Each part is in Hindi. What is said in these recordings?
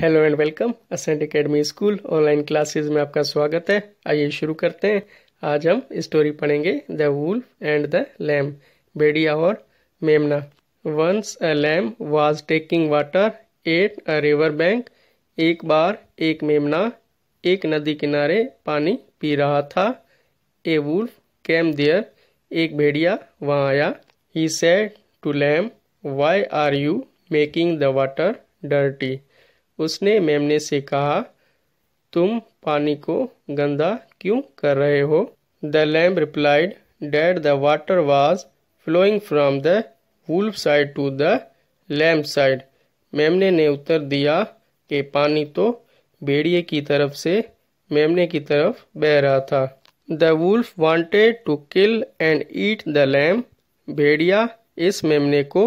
hello and welcome Ascent Academy school online classes में आपका स्वागत है आइए शुरू करते हैं आज हम स्टोरी पढ़ेंगे the wolf and the lamb बेडिया और मेमना once a lamb was taking water at a river bank एक बार एक मेमना एक नदी किनारे पानी पी रहा था ए वुल्फ कैम देयर एक भेड़िया वहाँ आया he said to lamb why are you making the water dirty उसने मेमने से कहा तुम पानी को गंदा क्यों कर रहे हो the lamb replied that the water was flowing from the wolf side to the lamb side मेमने ने उत्तर दिया कि पानी तो भेड़िए की तरफ से मेमने की तरफ बह रहा था the wolf wanted to kill and eat the lamb भेड़िया इस मेमने को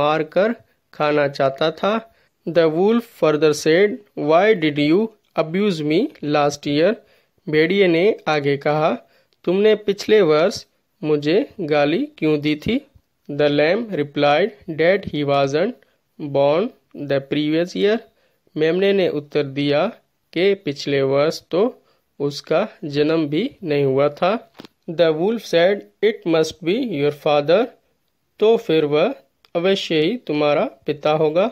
मारकर खाना चाहता था the wolf further said why did you abuse me last year भेड़िए ने आगे कहा तुमने पिछले वर्ष मुझे गाली क्यों दी थी the lamb replied that he wasn't born the previous year मेमने ने उत्तर दिया कि पिछले वर्ष तो उसका जन्म भी नहीं हुआ था the wolf said it must be your father तो फिर वह अवश्य ही तुम्हारा पिता होगा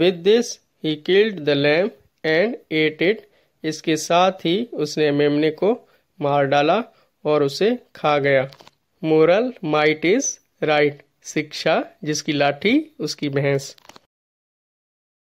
with this he killed the lamb and ate it इसके साथ ही उसने मेमने को मार डाला और उसे खा गया मोरल माइट इज राइट शिक्षा जिसकी लाठी उसकी भैंस